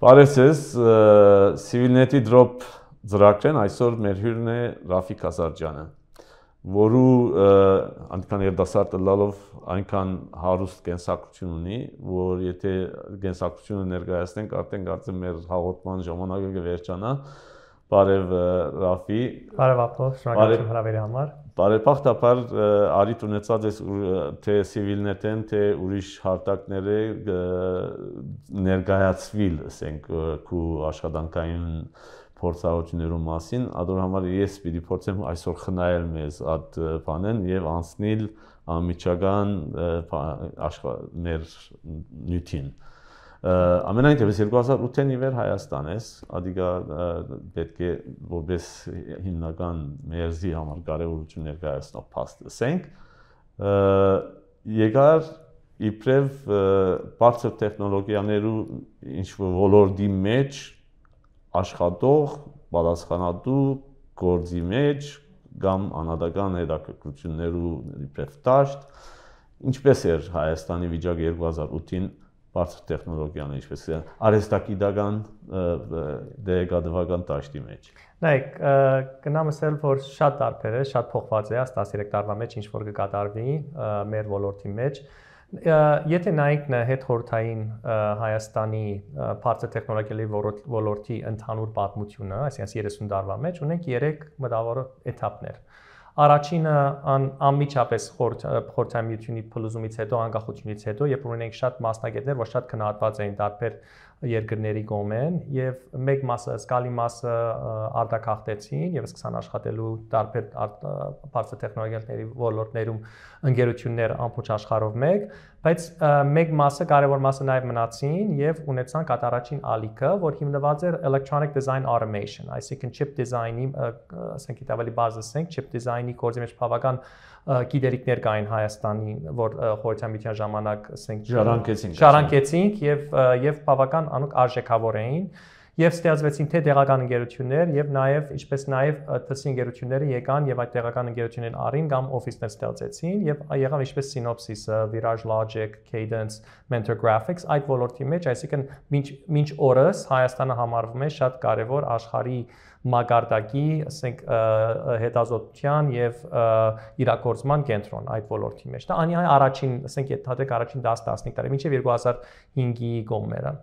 Բարև ձեզ, Civilnet-ի drop ծրագրեն այսօր մեր հյուրն է Ռաֆիկ Ազարջյանը, որու այնքան երդասարտը լալով այնքան հարուստ կենսակցություն ունի, որ եթե կենսակցությունը ներկայացնենք, արդեն կարծեմ մեր հաղորդման ժամանակը կվերջանա։ Բարև Ռաֆի։ Բարև ապո, շնորհակալություն հրավերի համար։ Բարեփախտաբար արիտ ունեցած այս թե սիվիլներ են, թե ուրիշ հարտակները ներկայացվիլ, ասենք, քու աշխատանքային փորձառություններու մասին, ադոր համար ես պիտի փորձեմ այսօր խնայել մեզ այդ բանեն եւ անցնել անմիջական մեր նյութին։ Ա, Ամենայն դեպս 2008-ին ի վեր Հայաստան ես, ադիգա պետք է որպես հիմնական մերզի համար կարևորություն ներկայացնող փաստ ասենք, եկար իբրև բարձր տեխնոլոգիաներու ինչ որ ոլորտի մեջ աշխատող, պատասխանատու գործի մեջ կամ անհատական հետաքրքրություններու իբրև տաշտ, ինչպես էր Հայաստանի վիճակը 2008-ին բարձր տեխնոլոգիան, ինչպես է արհեստագիտական դեգադվական ճաշտի մեջ։ Նայեք, կնամ ասել, որ շատ տարբեր է, շատ փոխված է, աս 13 տարվա մեջ ինչ որ կկատարվի մեր ոլորտի մեջ։ Եթե նայենք հետ խորթային Հայաստանի բարձր տեխնոլոգիայի ոլորտի ընդհանուր պատմությունը, այսինքն 30 տարվա մեջ ունենք 3 մտավոր էտապներ։ Առաջինը անմիջապես խորտ խորտամիությունի փլուզումից հետո, անկախությունից հետո, երբ ունենք շատ մասնագետներ, որ շատ քննադատված էին տարբեր երկրների գոմեն եւ մեկ մասը սկալի մասը արտակախտեցին եւ սկսան աշխատելու տարբեր բարձր տեխնոլոգիաների ոլորտներում ընկերություններ ամբողջ աշխարհով մեկ, բայց մեկ մասը, կարևոր մասը նաեւ մնացին եւ ունեցան կատարաչին ալիքը, որ հիմնված էր electronic design automation, այսինքն chip design-ի, ասենք դիտավելի բարձր ասենք chip design-ի գործի մեջ բավական գիտելիքներ կային Հայաստանի, որ խորհրդամիջյան ժամանակ ասենք շարանկեցինք։ Շարանկեցինք եւ եւ բավական անոնք արժեքավոր էին եւ ստեղծվեցին թե տեղական ընկերություններ եւ նաեւ ինչպես նաեւ TS ընկերությունները եկան եւ այդ տեղական ընկերություններին առին կամ օֆիսներ ստեղծեցին եւ եղավ ինչպես Synopsys-ը, Virage Logic, Cadence, Mentor Graphics այդ ոլորտի մեջ, այսինքն մինչ մինչ օրս Հայաստանը համարվում է շատ կարեւոր աշխարհի մագարտակի, ասենք հետազոտության եւ իրակորձման կենտրոն այդ ոլորտի մեջ։ Դա անի առաջին, ասենք եթե թադեք առաջին 10-15 տարի, մինչեւ 2005-ի գոմերը։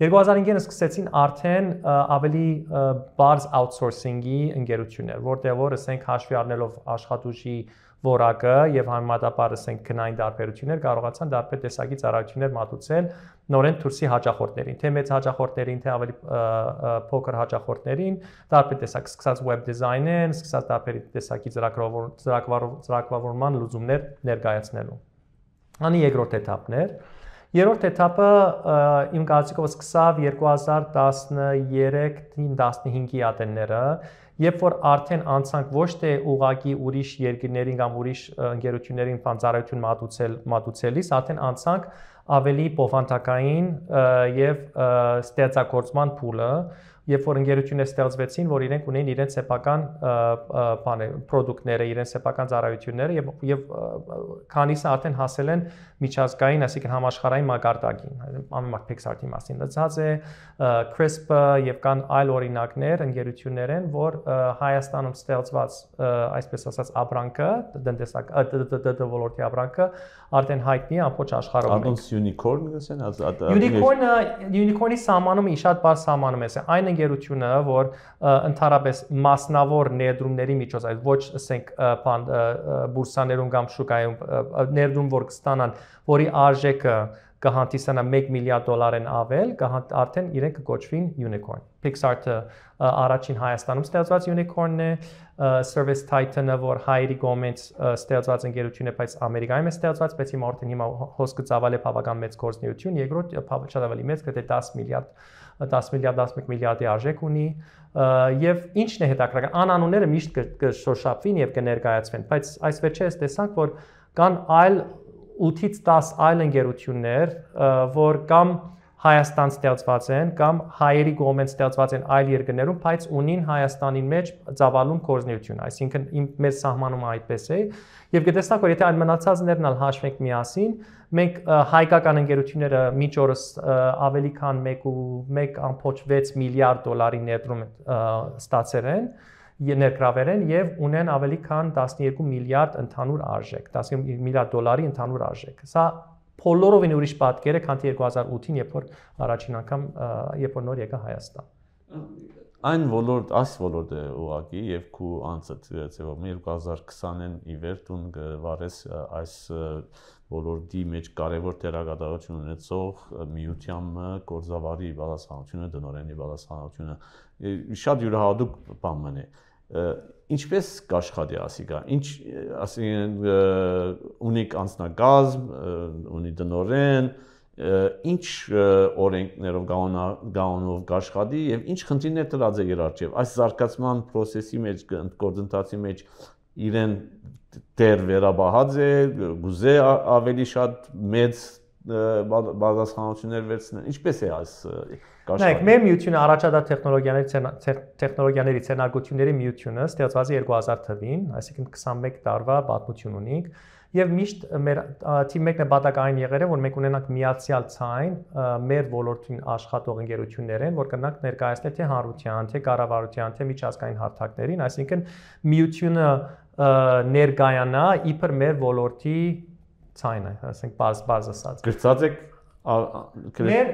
2005-ին սկսեցին արդեն ավելի բարձ outsourcing-ի ընկերություններ, որտեղ որ ասենք հաշվի առնելով աշխատուժի որակը եւ համեմատաբար ասենք գնային դարբերություններ կարողացան դարբեր տեսակի ծառայություններ մատուցել նորեն Թուրսի հաճախորդներին, թե մեծ հաճախորդներին, թե ավելի փոքր հաճախորդներին, դարբեր տեսակ սկսած web design-են, սկսած դարբեր տեսակի ծրագրավոր ծրագրավորման լուծումներ ներկայացնելու։ Անի երկրորդ этаպն էր, որ Երորդ этаպը իմ կարծիքով սկսավ 2013-15-ի ատենները, երբ որ արդեն անցանք ոչ թե ուղակի ուրիշ երկրներին կամ ուրիշ ընկերություններին փանցարայություն մատուցել մատուցելիս, արդեն անցանք ավելի փոխանցակային եւ ստեղծագործման փուլը, երբ որ ընկերությունները ստեղծվեցին, որ իրենք ունեն իրենց սեփական բաները, ապրանքները, իրենց սեփական ծառայությունները եւ եւ քանիսը արդեն հասել են միջազգային, այսինքն համաշխարհային մակարդակին, անմարտ Pixart-ի մասին լծած է, CRISPR եւ կան այլ օրինակներ ընկերություններ են, որ Հայաստանում ստեղծված այսպես ասած ապրանքը, տնտեսական ոլորտի ապրանքը արդեն հայտնի է ամբողջ աշխարհում։ Անդոն unicorn գսեն, հա unicorn unicorn-ի սահմանումը շատ բար սահմանում է, այն ընկերությունը, որ ընդհանրապես մասնավոր ներդրումների միջոց, այդ ոչ ասենք բան բուրսաներում կամ շուկայում ներդրում որ կստանան, որի արժեքը կհանդիսանա 1 միլիարդ դոլարեն ավել, արդեն իրենք կոչվին unicorn։ Pixart-ը առաջին Հայաստանում ստեղծված unicorn-ն է, Service Titan-ը, որ հայերի գոմից ստեղծված ընկերություն է, բայց Ամերիկայում է ստեղծված, բայց հիմա արդեն հիմա հոսքը ծավալ է բավական մեծ գործնություն, երկրորդ շատ ավելի մեծ, գրեթե 10 միլիարդ 10 միլիարդ 11 միլիարդի արժեք ունի եւ ի՞նչն է հետաքրական անանունները միշտ կշոշափվին եւ կներկայացվեն բայց այս վերջերս տեսանք որ կան այլ 8-ից 10 այլ ընկերություններ, որ կամ Հայաստան ստեղծված են կամ հայերի կողմեն ստեղծված են այլ երկրներում, բայց ունին Հայաստանի մեջ ծավալուն կորզնություն, այսինքն իմ մեր սահմանում այդպես է։ Եվ գտեսնակ որ եթե այն մնացածներն ալ հաշվենք միասին, մենք հայկական ընկերությունները միջորս ավելի քան 1.6 միլիարդ դոլարի ներդրում ստացել են, և ներգրավել են եւ ունեն ավելի քան 12 միլիարդ ընդհանուր արժեք, 12 միլիարդ դոլարի ընդհանուր արժեք։ Սա բոլորովին ուրիշ պատկեր է, քան 2008-ին, երբ որ առաջին անգամ երբ որ նոր եկա Հայաստան այն ոլորտ, այս ոլորտը ուղակի եւ քու անցը ծիվով 2020-ին ի վեր տուն գվարես այս ոլորտի մեջ կարևոր դերակատարություն ունեցող միությամը կորզավարի բալասանությունը, դնորենի բալասանությունը շատ յուրահատուկ բան մնա ինչպես կաշխատի ASCII-ը։ Ինչ ասին ունի անձնակազմ, ունի դնորեն, ինչ օրենքներով գանա գանով գաշխատի եւ ինչ խնդիրներ տրած է երարջև այս զարգացման process-ի մեջ գործընթացի մեջ իրեն դեր վերաբահած է գուզե ավելի շատ մեծ բազմազանություններ վերցնեն ինչպես է այս և, Նայեք, մեր միությունը առաջադար տեխնոլոգիաների տեխնոլոգիաների ցենակությունների միությունը ստեղծված է 2000 թվին, այսինքն 21 տարվա պատմություն ունենք, եւ միշտ մեր թիմ մեկն է բատակային եղել, որ մենք ունենանք միացյալ ցայն մեր ոլորտին աշխատող ընկերություններեն, որ կնանք ներկայացնել թե հանրության, թե կառավարության, թե միջազգային հարթակներին, այսինքն միությունը ներկայանա իբր մեր ոլորտի ցայնը, ասենք բազ բազ ասած։ Գրծած եք Մեր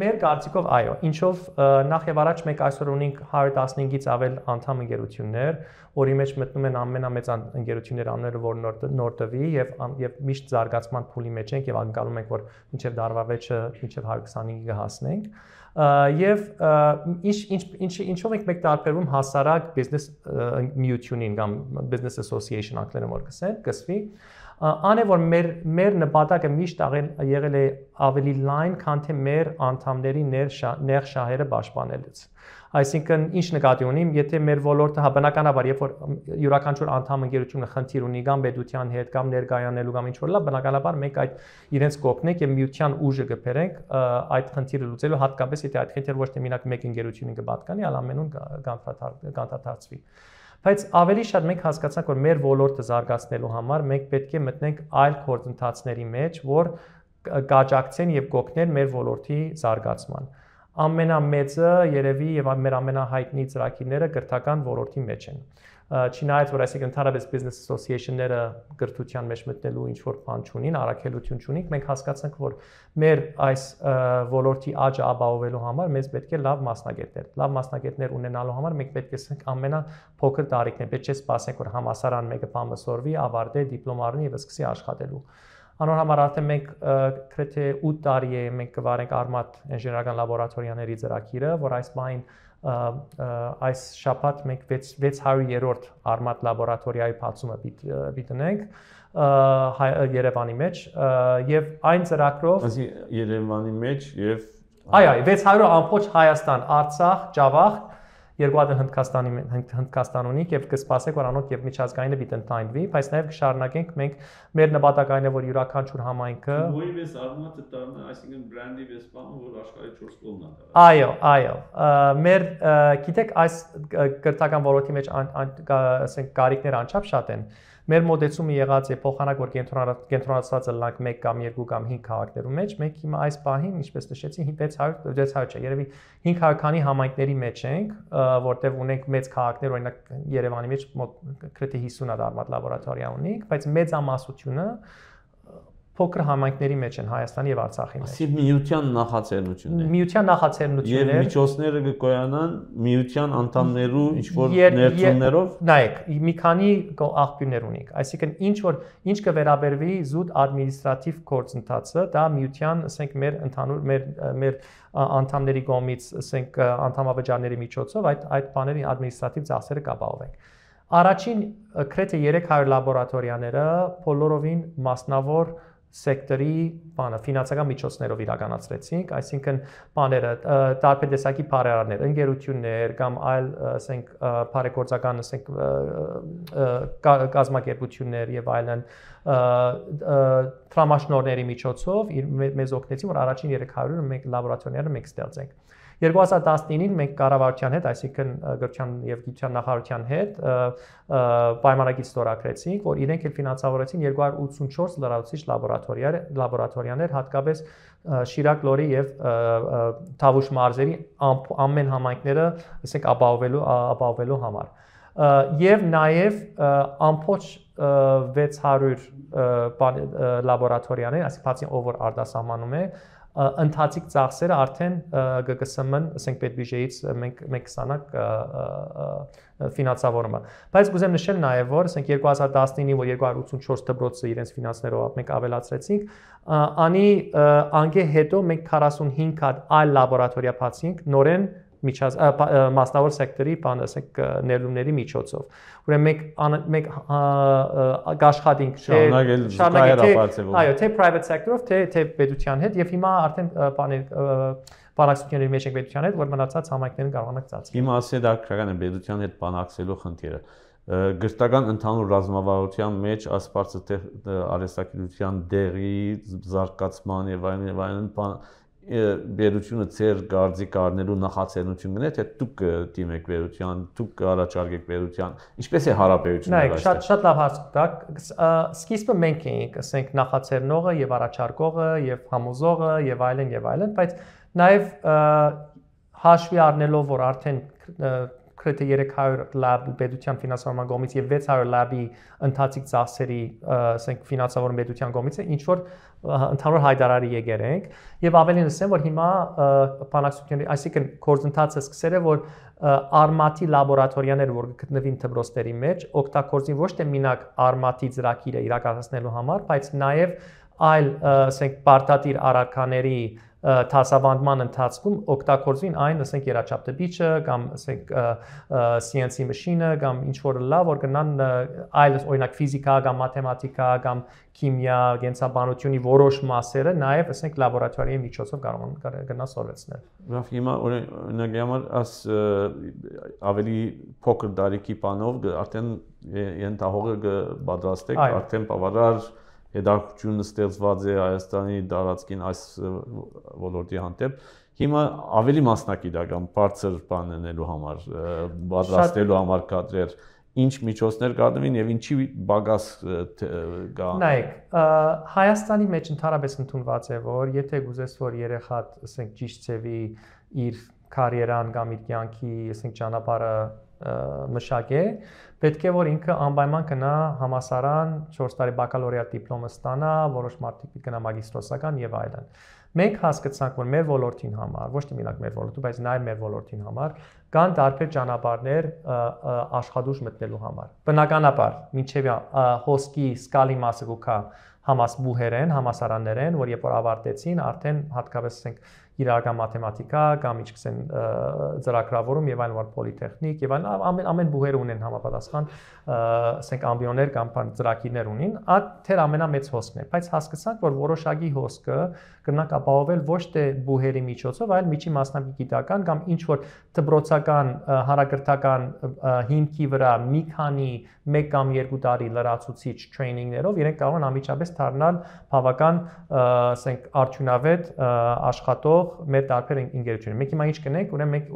մեր կարծիքով այո, ինչով նախ եւ առաջ մենք այսօր ունենք 115-ից ավել անդամ ընկերություններ, որի մեջ մտնում են ամենամեծ ընկերությունները անները, որ նոր նոր տվի եւ եւ միշտ զարգացման փուլի մեջ ենք եւ ակնկալում ենք, որ մինչեւ դարվա վերջը մինչեւ 125-ի կհասնենք։ Եվ ինչ ինչ ինչ ինչով ենք մեկ տարբերվում հասարակ բիզնես միությունին կամ business association ակներն որ կսեն, կսվի, ան է որ մեր մեր նպատակը միշտ աղել, եղել է ավելի լայն, քան թե մեր անդամների ներ շահերը պաշտպանելուց։ Այսինքն ինչ նկատի ունիմ, եթե մեր ոլորտը հա բնականաբար երբ որ յուրաքանչյուր անդամ ընկերությունը խնդիր ունի կամ պետության հետ կամ ներկայանելու կամ ինչ որ լա, բնականաբար մենք այդ իրենց կօգնենք եւ միության ուժը կբերենք այդ խնդիրը լուծելու, հատկապես եթե այդ խնդիրը ոչ թե մենակ մեկ ընկերությունին կպատկանի, այլ ամենուն կանթաթարցվի։ կան Բայց ավելի շատ մենք հասկացանք, որ մեր ոլորտը զարգացնելու համար մենք պետք է մտնենք այլ գործընթացների մեջ, որ կաջակցեն եւ կօգնեն մեր ոլորտի զարգացման։ Ամենամեծը երևի եւ մեր ամենահայտնի ծրագիրները գրթական ոլորտի մեջ են։ Չնայած որ այսինքն ընդհանրապես business association-ները գրթության մեջ մտնելու ինչ որ բան չունին, առաքելություն չունին, մենք հասկացանք, որ մեր այս ոլորտի աճը ապահովելու համար մեզ պետք է լավ մասնագետներ։ Լավ մասնագետներ ունենալու համար մենք պետք է ամենափոքր տարիքն է, պետք չէ սպասենք, որ համասարան մեկը բան մսորվի, ավարտի դիպլոմ առնի եւ սկսի աշխատելու։ Անոր համար արդեն մենք գրեթե 8 տարի է մենք կվարենք արմատ ինժեներական լաբորատորիաների ծրագիրը, որ այս բանին այս շաբաթ մենք 600-րդ արմատ լաբորատորիայի բացումը դիտնենք Երևանի մեջ եւ այն ծրագրով Երևանի մեջ եւ Այո, 600 ամբողջ Հայաստան, Արցախ, Ջավախ երկու հատ Հնդկաստանի Հնդկաստան ունի եւ կսպասեք որ անոթ եւ միջազգայինը բիտնտայնվի, բայց նաեւ կշարունակենք մենք մեր նպատակայինը որ յուրաքանչյուր համայնքը ոյի մեզ արմատը տանը, այսինքն բրենդի մեզ բանը որ աշխարհի 4 կողմն է։ Այո, այո։ Մեր գիտեք այս կրթական ոլորտի մեջ ասենք կարիքներ անչափ շատ են։ Ա, Մեր մոդեցումը եղած է փոխանակ որ կենտրոնացած լանք 1 կամ 2 կամ 5 քաղաքներու մեջ, մենք հիմա այս պահին, ինչպես նշեցի, 500 600 չէ, երևի 500 քանի համայնքների մեջ ենք, որտեղ ունենք մեծ քաղաքներ, օրինակ Երևանի մեջ մոտ քրեթե 50-ը դարմատ լաբորատորիա ունենք, բայց մեծ ամասությունը փոքր համայնքների մեջ են Հայաստանի եւ Արցախի մեջ։ Այսինքն միության նախաձեռնություններ։ Միության նախաձեռնություններ։ Եվ միջոցները կկոյանան միության անդամներու ինչ որ ներդրումներով։ Նայեք, մի քանի աղբյուրներ ունենք։ Այսինքն ինչ որ ինչ կվերաբերվի զուտ ադմինիստրատիվ գործընթացը, դա միության, ասենք մեր ընդհանուր մեր մեր անդամների կողմից, ասենք անդամավճարների միջոցով այդ այդ բաների ադմինիստրատիվ ծախսերը կապահովենք։ Առաջին քրեթե 300 լաբորատորիաները բոլորովին մասնավոր սեկտորի բանը ֆինանսական միջոցներով իրականացրեցինք, այսինքն բաները տարբեր տեսակի բարերարներ, ընկերություններ կամ այլ, ասենք, բարեգործական, ասենք, կազմակերպություններ եւ այլն տրամաշնորների միջոցով մեզ օգնեցին, որ առաջին 300-ը մենք լաբորատորիաները մենք ստեղծենք։ 2019-ին մենք կառավարության հետ, այսինքն գրչան եւ գիտության նախարարության հետ պայմանագիր ստորագրեցինք, որ իրենք էլ ֆինանսավորեցին 284 լրացուցիչ լաբորատորիա լաբորատորիաներ հատկապես Շիրակ լորի եւ Թավուշ մարզերի ամեն համայնքները, ասենք ապահովելու ապահովելու համար եւ նաեւ ամբողջ 600 լաբորատորիաներ, այսինքն բացի ով որ արդասահմանում է, ընթացիկ ծախսերը արդեն ԳԿՍՄ-ն, ասենք պետբյուջեից մենք մենք կսանանք ֆինանսավորումը։ Բայց կուզեմ նշել նաև, որ ասենք 2019-ի որ 284 դպրոցը իրենց ֆինանսներով մենք ավելացրեցինք, անի անգե հետո մենք 45 հատ այլ լաբորատորիա բացինք նորեն միջաց մասնավոր սեկտորի բան ասենք ներդրումների միջոցով։ Ուրեմն մեկ մեկ աշխատինք թե շարունակել այո, թե private sector-ով, թե թե պետության հետ եւ հիմա արդեն բաներ բանակցությունների մեջ ենք պետության հետ, որ մնացած համայնքներն կարողանան ծածկել։ Հիմա ասի դա քրական է պետության հետ բանակցելու խնդիրը գրտական ընդհանուր ռազմավարության մեջ ասպարծը արեսակերության դեղի զարգացման եւ այլն եւ այլն վերությունը ծեր գարձի կառնելու նախաձեռնությունն է թե դուք դիմեք վերության դուք առաջարկեք վերության ինչպես է հարաբերությունը այս Նայեք շատ շատ լավ հարց դուք սկիզբը մենք էինք ասենք նախաձեռնողը եւ առաջարկողը եւ համոզողը եւ այլն եւ այլն բայց նաեւ հաշվի առնելով որ արդեն գրեթե 300 լաբ պետության ֆինանսավորման կողմից եւ 600 լաբի ընթացիկ ծախսերի, ասենք ֆինանսավորման պետության կողմից է ինչ որ ընդհանուր հայտարարի եկեր ենք եւ ավելին ասեմ որ հիմա բանակցությունների, այսինքն կորզընթացը սկսել է որ արմատի լաբորատորիաներ, որ գտնվին դպրոցների մեջ, օգտագործին ոչ թե մենակ արմատի ծրագիրը իրականացնելու համար, բայց նաեւ այլ ասենք պարտադիր առարկաների թասավանդման ընթացքում օգտագործվին այն, ասենք երաչափտպիչը կամ ասենք CNC machine-ը կամ ինչ որ լավ որ գնան այլ օրինակ ֆիզիկա կամ մաթեմատիկա կամ քիմիա, գենսաբանությունի որոշ մասերը նաև ասենք լաբորատորիայի միջոցով կարող են գնա սովորեցնել։ Լավ, հիմա օրինակ համար աս ավելի փոքր դարիքի բանով արդեն ենթահողը պատրաստ եք, արդեն բավարար է հետաքրքրությունը ստեղծված է Հայաստանի տարածքին այս ոլորտի հանդեպ։ Հիմա ավելի մասնակիտական բարձր բան անելու համար, պատրաստելու համար կադրեր, ինչ միջոցներ կադրվին եւ ինչի բագաս կա։ Նայեք, Հայաստանի մեջ ընդհանրապես ընդունված է, որ եթե գուզես որ երեխա, ասենք, ճիշտ ծեվի իր կարիերան կամ իր կյանքի, ասենք ճանապարհը մշակե, պետք է որ ինքը անպայման գնա համասարան 4 տարի բակալորիա դիպլոմը ստանա, որոշ մարդիկ գնա մագիստրոսական եւ այլն։ Մենք հասկացանք, որ մեր ոլորտին համար, ոչ թե միայն մեր ոլորտը, բայց նաեւ մեր ոլորտին համար կան տարբեր ճանապարհներ աշխատուժ մտնելու համար։ Բնականաբար, ինչեւ հոսքի սկալի մասը գուքա համաս բուհերեն, համասարաններեն, որ երբ որ ավարտեցին, արդեն հատկապես ասենք իրական մաթեմատիկա կամ իջքսեն ծրագրավորում եւ այլն որ պոլիտեխնիկ եւ այլն ամեն ամեն բուհերը ունեն համապատասխան ասենք ամբիոներ կամ ծրագիրներ ունին այդ թեր ամենամեծ հոսքն է բայց հասկացանք որ որոշակի հոսքը կնակ ապահովել ոչ թե բուհերի միջոցով այլ միջի մասնագիտական կամ ինչ որ դբրոցական հարակրթական հիմքի վրա մի քանի 1 կամ 2 տարի լրացուցիչ տրեյնինգներով իրենք կարող են անմիջապես դառնալ բավական ասենք արդյունավետ աշխատող ունեցող մեր տարբեր ընկերությունը։ Մեկ հիմա ինչ կնենք, ուրեմն մենք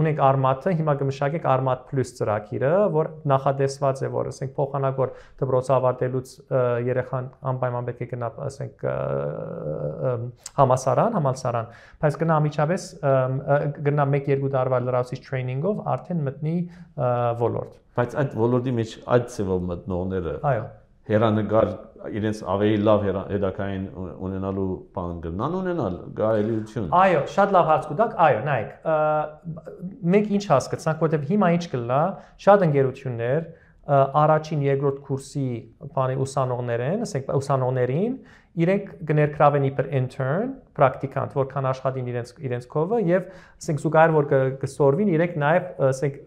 ունենք Armat-ը, հիմա կմշակենք Armat Plus ծրագիրը, որ նախատեսված է, որ ասենք փոխանակ որ դպրոց ավարտելուց երեխան անպայման պետք է գնա, ասենք համասարան, համալսարան, բայց գնա միջավես գնա 1-2 տարվա լրացուցիչ տրեյնինգով արդեն մտնի ոլորտ։ Բայց այդ ոլորտի մեջ այդ ծևով մտնողները այո հերանեկար իրենց ավելի լավ հետակային ունենալու բան գտնան ունենալ գայելություն։ Այո, շատ լավ հարց կուտակ, այո, նայեք, մենք ինչ հասկացանք, որովհետև հիմա ինչ կլա, շատ ընկերություններ առաջին երկրորդ կուրսի բանի ուսանողներն, ասենք ուսանողներին, իրենք կներկրավեն իբր intern, պրակտիկանտ, որքան աշխատին իրենց իրենց կովը եւ ասենք զուգահեռ որ կսորվին իրենք նաեւ ասենք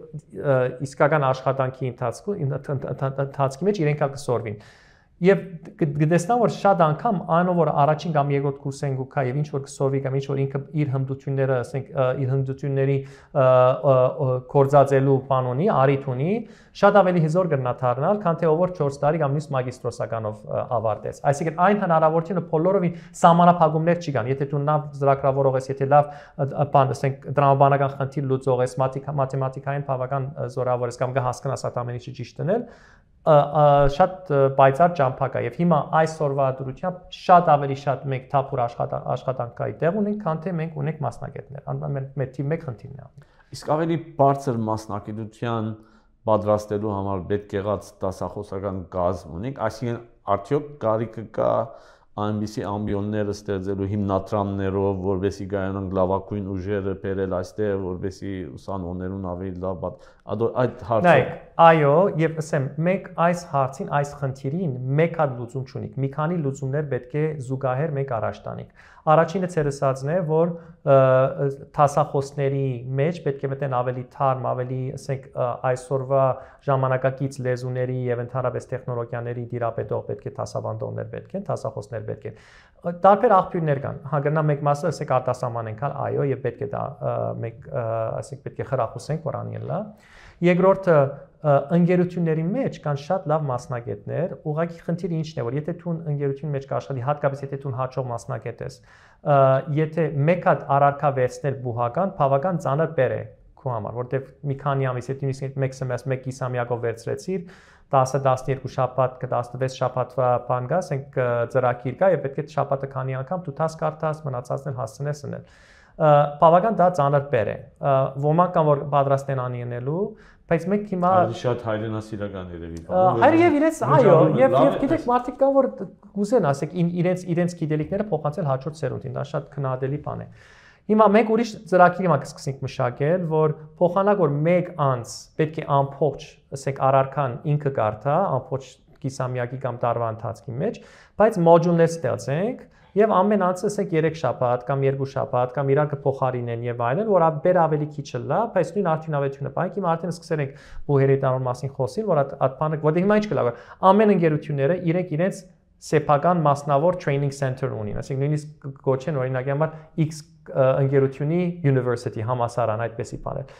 իսկական աշխատանքի ընթացքում ընթացքի մեջ իրենք կսորվին։ Եվ գտեսնա որ շատ անգամ անով որ առաջին կամ երկրորդ կուրս են գուքա եւ ինչ որ կսովի կամ ինչ որ ինքը իր հմտությունները, ասենք իր հմտությունների կորզածելու պանոնի արիթ ունի, շատ ավելի հզոր կնաթարնալ, քան թե ով որ 4 տարի կամ նույնս մագիստրոսականով ավարտեց։ Այսինքն այն հնարավորությունը բոլորովին համանախագումներ չի կան։ Եթե դու լավ ծրագրավորող ես, եթե լավ բան, ասենք դրամաբանական խնդիր լուծող ես, մաթեմատիկային բավական զորավոր ես կամ կհասկանաս այդ ամենի ճիշտ դնել, շատ պայծառ ճամփակ է եւ հիմա այսօրվա դրությամբ շատ ավելի շատ մեկ թափուր աշխատանքային տեղ ունենք, քան թե մենք ունենք մասնակիցներ։ Անվան մեր թիմի մեկ խնդիրն է։ Իսկ ավելի բարձր մասնակիցության պատրաստելու համար պետք եղած տասախոսական գազմ ունենք, այսինքն արդյոք կարիքը կա այնպիսի ամբիոնները ստեղծելու հիմնադրամներով, որովհետեւ գայանան լավակույն ուժերը բերել այստեղ, որովհետեւ ուսանողներուն ավելի լավ այդ հարցը։ Նայեք, այո, եւ ասեմ, մենք այս հարցին, այս խնդիրին մեկ հատ լուծում չունենք։ Մի քանի լուծումներ պետք է զուգահեռ մենք առաջ տանենք։ Առաջինը ցերսածն է, որ տասախոսների մեջ պետք է մտեն ավելի թարմ, ավելի, ասենք, այսօրվա ժամանակակից լեզուների եւ ընդհանրապես տեխնոլոգիաների դիրապետող պետք է տասավանդողներ պետք են, տասախոսներ պետք են տարբեր աղբյուրներ կան։ Հա գնա մեկ մասը ասենք արտասահմանենք, հա այո, եւ պետք է դա մեկ ասենք պետք է խրախուսենք, որ անին լա։ հա։ Երկրորդը ընկերությունների մեջ կան շատ լավ մասնագետներ։ Ուղղակի խնդիրը ինչն է, որ եթե դու ընկերությունի մեջ կաշխատի, հատկապես եթե դու հաջող մասնագետ ես, եթե մեկ հատ առարկա վերցնել բուհական, բավական ծանր բեր է քո համար, որտեվ մի քանի ամիս, եթե նույնիսկ մեկ սեմեստ, մեկ կիսամյակով վերցրեցիր, 10-12 շաբաթ, 16 շաբաթվա բան գա, ասենք ծրագիր կա եւ պետք է շաբաթը քանի անգամ դու տաս կարդաս, մնացածն հասցնես ընել։ Բավական դա ծանր բեր է։ Ոմանք կան որ պատրաստ են անինելու, բայց մեկ հիմա շատ հայրենասիրական երևի։ Հայր եւ իրենց, այո, եւ եւ գիտեք մարդիկ կան որ գուզեն, ասեք իրենց իրենց գիտելիքները փոխանցել հաջորդ սերունդին, դա շատ քննադելի բան է։ Ա, Հիմա մենք ուրիշ ծրագիր մա կսկսենք մշակել, որ փոխանակ որ մեկ անց պետք է ամփոփ, ասենք առարկան ինքը կարդա, ամփոփ կիսամյակի կամ տարվա ընթացքի մեջ, բայց մոդյուլներ ստեղծենք եւ ամեն անց ասենք 3 շաբաթ կամ 2 շաբաթ կամ իրանքը փոխարինեն եւ այլն, որ աբեր ավելի քիչ լա, բայց նույն արդյունավետությունը բայց հիմա արդեն սկսել ենք բուհերիտարոն մասին խոսել, որ այդ բանը, որտեղ հիմա ինչ կլավ, ամեն ընկերությունները իրենք իրենց սեփական մասնավոր training center ունին, ասենք նույնիսկ գոչեն օրինակի համար X ընկերությունի university համասարան այդպեսի բաներ։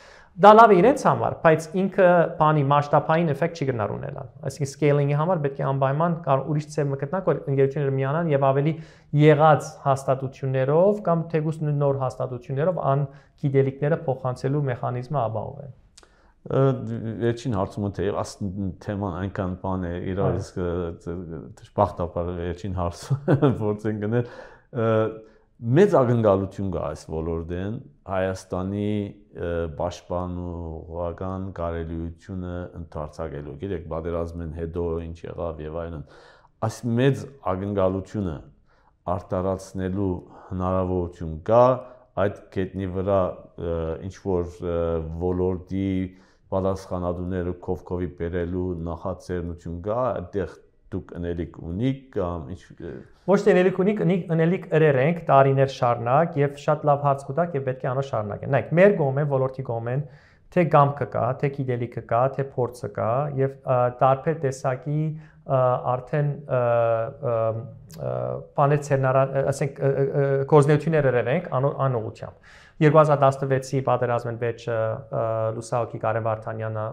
Դա լավ է իրենց համար, բայց ինքը բանի մասշտաբային էֆեկտ չի գնար ունենալ։ Այսինքն scaling-ի համար պետք է անպայման կար ուրիշ ծեր մտնանք, որ ընկերությունները միանան եւ ավելի եղած հաստատություններով կամ թեգուս նոր հաստատություններով ան գիտելիքները փոխանցելու մեխանիզմը ապահովեն։ Վերջին հարցումը թեև աս թեման այնքան բան է իրար իսկ դժբախտաբար վերջին հարցը փորձեն գնել մեծ ակնկալություն կա այս ոլորտեն Հայաստանի պաշտպանողական կարելիությունը ընդարձակելու։ Գիտեք, պատերազմեն հետո ինչ եղավ եւ այլն։ Այս մեծ ակնկալությունը արտարացնելու հնարավորություն կա այդ գետնի վրա ինչ որ ոլորտի պատասխանատուները կովկովի բերելու նախաձեռնություն կա, այդտեղ դուք ընելիք ունի կամ ինչ Ոչ թե ընելիք ունի, ընելիք ըրեր ենք տարիներ շարունակ եւ շատ լավ հարց կուտակ եւ պետք է անոր շարունակեն։ Նայեք, մեր գոմեն, ոլորտի գոմեն թե գամքը կա, թե գիդելիքը կա, թե փորձը կա եւ տարբեր տեսակի արդեն բաներ ցերնարան, ասենք կոզնեություններ երևենք անողությամբ։ 2016-ի պատերազմն վեճը Լուսաուկի Կարեն Վարդանյանը,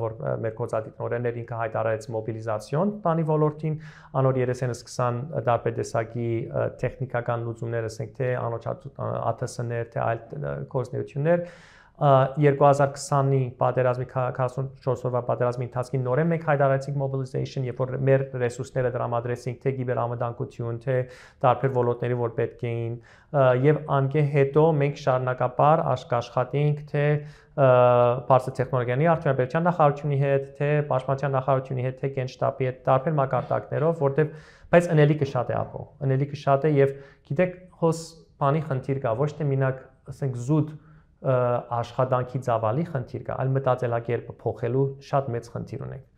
որ մեր կոչադիտ նորեներ ինքը հայտարարեց մոբիլիզացիոն բանի ոլորտին, անոր երեսենը սկսան դարբեր տեսակի տեխնիկական լուծումներ, ասենք թե անոչաթ ԱԹՍ-ներ, թե այլ կոզնեություններ, 2020-ի պատերազմի 44 օրվա պատերազմի ընթացքում նորեն մեկ հայտարարեցինք mobilization, երբ որ մեր ռեսուրսները դրամադրեցինք թե կիբերամդանկություն, թե տարբեր ոլորտների, որ պետք էին, եւ անկե հետո մենք շարունակապար աշխատենք թե բարձր տեխնոլոգիաների արդյունաբերության նախարարությունի հետ, թե պաշտպանության նախարարությունի հետ, թե կենշտաբի հետ տարբեր մակարդակներով, որտեղ բայց անելիքը շատ է ապո։ Անելիքը շատ է եւ գիտեք, հոս բանի խնդիր կա, ոչ թե մենակ ասենք զուտ աշխատանքի ծավալի խնդիր կա, այլ մտածելակերպը փոխելու շատ մեծ խնդիր ունենք։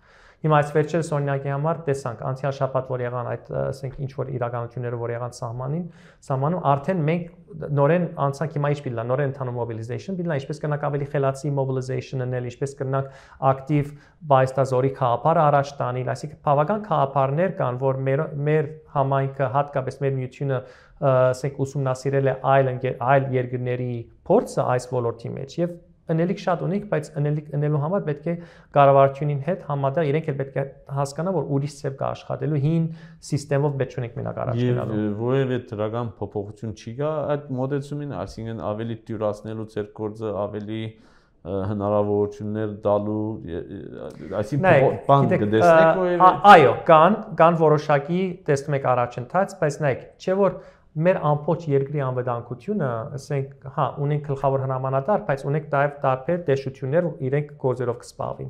Հիմա այս վերջերս օրինակի համար տեսանք անցյալ շաբաթ որ եղան այդ ասենք ինչ որ իրականությունները որ եղան սահմանին, սահմանում արդեն մենք նորեն անցանք հիմա ինչ բիլա, նորեն ընդանում mobilization, բիլա ինչպես կնակ ավելի խելացի mobilization-ն էլ, ինչպես կնակ ակտիվ բայստազորի խաղապարը առաջ տանել, այսինքն բավական խաղապարներ կան, որ մեր մեր համայնքը հատկապես մեր միությունը ասենք ուսումնասիրել է այլ այլ երկրների փորձը այս ոլորտի մեջ եւ ընելիք շատ ունենք, բայց ընելիք ընելու համար պետք է կառավարությունին հետ համատեղ իրենք էլ պետք է հասկանան, որ ուրիշ ծև կա աշխատելու հին համակարգով պետք չունենք մենակ առաջ գնալու։ Եվ որևէ դրական փոփոխություն չի գա այդ մոդեցումին, այսինքն ավելի դյուրացնելու ծեր գործը ավելի հնարավորություններ տալու այսինքն բան կտեսնեք ու այո կան կան որոշակի տեսնում եք առաջընթաց բայց նայեք չէ որ մեր ամբողջ երկրի անվտանգությունը, ասենք, հա, ունենք գլխավոր հնամանատար, բայց ունենք նաև տարբեր տեսություններ, որ իրենք գործերով կսպավին։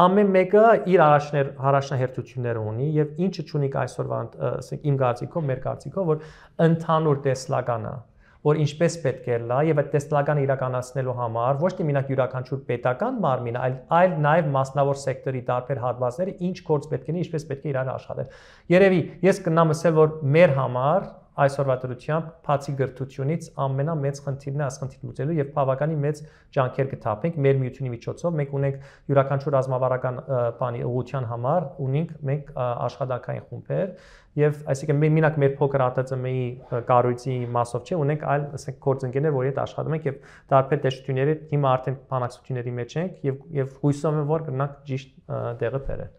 Ամեն մեկը իր առաջներ հարաշնահերթությունները ունի եւ ինչը ճունիկ այսօրվա, ասենք, իմ գարցիկով, մեր գարցիկով, որ ընդհանուր տեսլականա որ ինչպես պետք է լա եւ այդ տեսլականը իրականացնելու համար ոչ թե մենակ յուրաքանչյուր պետական մարմին, այլ այլ նաեւ մասնավոր սեկտորի տարբեր հատվածները ինչ գործ պետք է լինի, ինչպես պետք է իրար աշխատեն։ Երևի ես կնամ ասել, որ մեր համար այսօրվա դրությամբ փացի գրթությունից ամենամեծ խնդիրն է ասխնդիր լուծելու եւ բավականին մեծ ջանքեր կթափենք մեր միությունի միջոցով։ Մենք ունենք յուրաքանչյուր ռազմավարական բանի ուղղության համար ունենք մենք աշխատանքային խումբեր եւ այսինքն մենք մենակ մեր փոքր ԱՏԾՄ-ի կառույցի մասով չէ, ունենք այլ ասենք գործընկերներ, որի հետ աշխատում ենք եւ տարբեր դեշտությունների հիմա արդեն բանակցությունների մեջ ենք եւ եւ հույսով եմ որ կնանք ճիշտ դեղը բերել։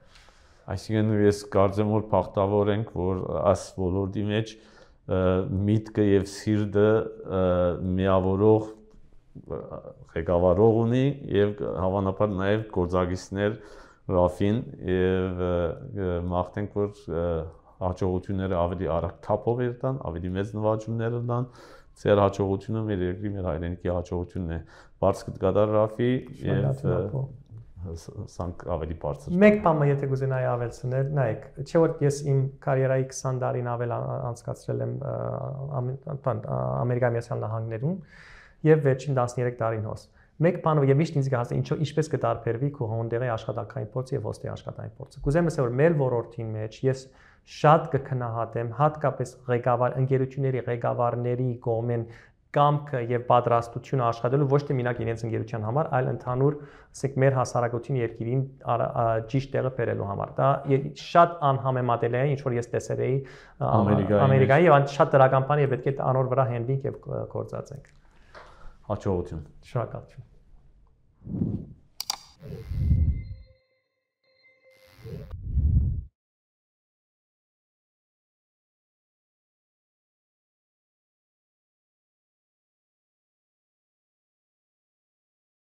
Այսինքն ես կարծեմ որ փախտավոր ենք, որ աս ոլորտի մեջ միտքը եւ սիրտը միավորող ղեկավարող ունի եւ հավանաբար նաեւ գործագիցներ Ռաֆին եւ մաղթենք որ հաջողությունները ավելի արագ թափով երտան, ավելի մեծ նվաճումներ ընան։ Ձեր հաջողությունը մեր երկրի, մեր հայրենիքի հաջողությունն է։ Բարձր կդադար Ռաֆի եւ սանկ ավելի բարձր։ Մեկ բանը եթե գուզենայի ավելցնել, նայեք, չէ որ ես իմ կարիերայի 20 տարին ավել անցկացրել եմ Ամերիկայի Միացյալ Նահանգներում եւ վերջին 13 տարին հոս։ Մեկ բանը եւ միշտ ինձ գահացա ինչո ինչպես կդարբերվի քո հոնդեղի աշխատանքային փորձը եւ ոստի աշխատանքային փորձը։ Կուզեմ ասել որ մեր ոլորտին մեջ ես շատ կքնահատեմ հատկապես ղեկավար ընկերությունների ղեկավարների կողմեն կամքը եւ պատրաստությունը աշխատելու ոչ թե մենակ իրենց ընկերության համար, այլ ընդհանուր, ասենք մեր հասարակության երկիրին ճիշտ տեղը բերելու համար։ Դա շատ անհամեմատելի է, ինչ որ ես տեսել էի Ամերիկայի եւ շատ դրական բան է պետք է անոր վրա հենդինգ եւ գործածենք։ Հաջողություն։ Շնորհակալություն։